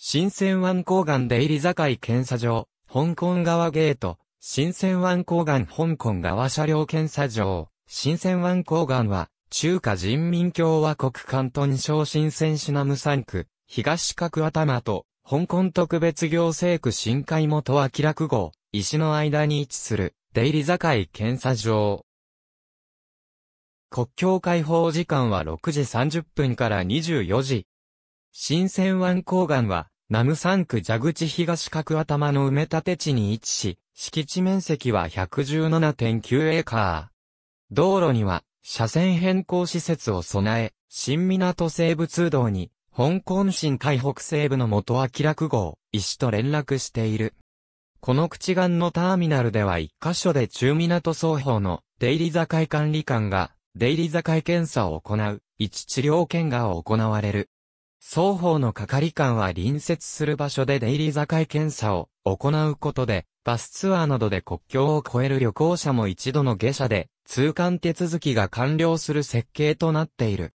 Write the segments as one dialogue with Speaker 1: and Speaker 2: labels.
Speaker 1: 新鮮湾港岸出入り境検査場、香港側ゲート、新鮮湾港岸香港側車両検査場、新鮮湾港岸は、中華人民共和国関東省新鮮市南山区、東角頭と、香港特別行政区深海元明落号、石の間に位置する、出入り境検査場。国境開放時間は6時30分から24時、新鮮湾港岸は、南無山区蛇口東角頭の埋め立て地に位置し、敷地面積は117.9エーカー。道路には、車線変更施設を備え、新港西部通道に、香港新海北西部の元明落号、石と連絡している。この口岸のターミナルでは一箇所で中港双方の出入り境管理官が出入り境検査を行う、一治療検が行われる。双方の係官は隣接する場所で出入り境検査を行うことで、バスツアーなどで国境を越える旅行者も一度の下車で通関手続きが完了する設計となっている。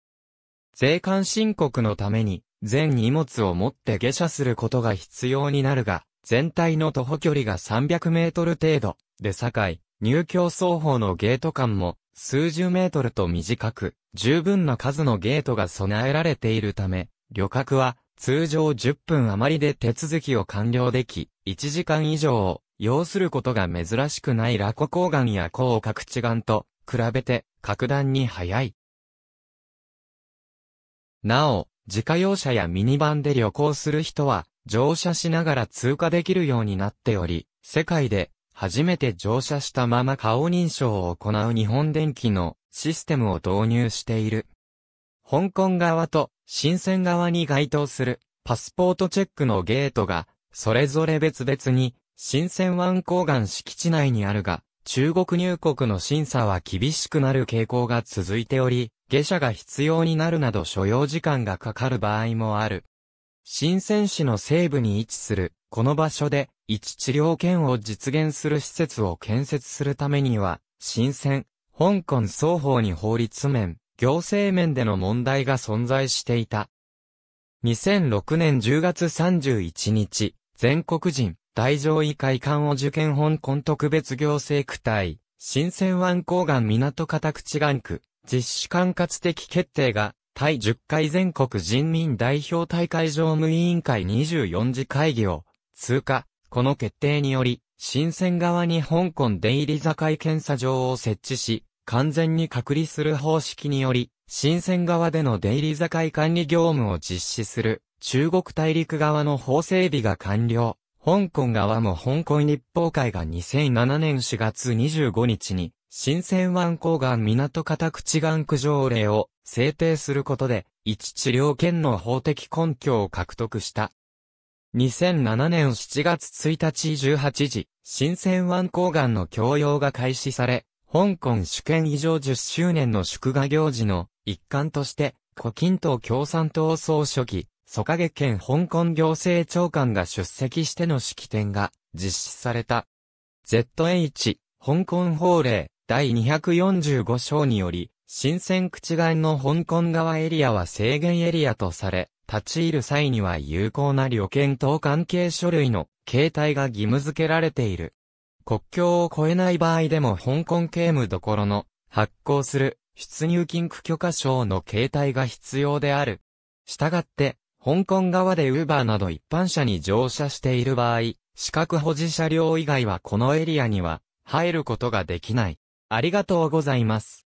Speaker 1: 税関申告のために全荷物を持って下車することが必要になるが、全体の徒歩距離が300メートル程度で境、入境双方のゲート間も数十メートルと短く、十分な数のゲートが備えられているため、旅客は通常10分余りで手続きを完了でき、1時間以上を要することが珍しくないラコ抗岩や高角地岩と比べて格段に早い。なお、自家用車やミニバンで旅行する人は乗車しながら通過できるようになっており、世界で初めて乗車したまま顔認証を行う日本電機のシステムを導入している。香港側と深鮮側に該当するパスポートチェックのゲートが、それぞれ別々に、深鮮湾港岸敷地内にあるが、中国入国の審査は厳しくなる傾向が続いており、下車が必要になるなど所要時間がかかる場合もある。深セ市の西部に位置する、この場所で、一治療圏を実現する施設を建設するためには、深鮮香港双方に法律面、行政面での問題が存在していた。2006年10月31日、全国人大上位会館を受験香港特別行政区隊、新鮮湾港岸港片口岸区、実施管轄的決定が、対10回全国人民代表大会常務委員会24次会議を通過。この決定により、新鮮側に香港出入り境検査場を設置し、完全に隔離する方式により、新鮮側での出入り境管理業務を実施する、中国大陸側の法整備が完了。香港側も香港日報会が2007年4月25日に、新鮮湾港岸港片口岸区条例を制定することで、一治療権の法的根拠を獲得した。2007年7月1日18時、新鮮湾港岸の供用が開始され、香港主権以上10周年の祝賀行事の一環として、胡錦涛共産党総書記、蘇影県香港行政長官が出席しての式典が実施された。ZH、香港法令第245章により、新鮮口岸の香港側エリアは制限エリアとされ、立ち入る際には有効な旅券等関係書類の携帯が義務付けられている。国境を越えない場合でも香港刑務どころの発行する出入禁区許可証の携帯が必要である。したがって、香港側で Uber など一般車に乗車している場合、資格保持車両以外はこのエリアには入ることができない。ありがとうございます。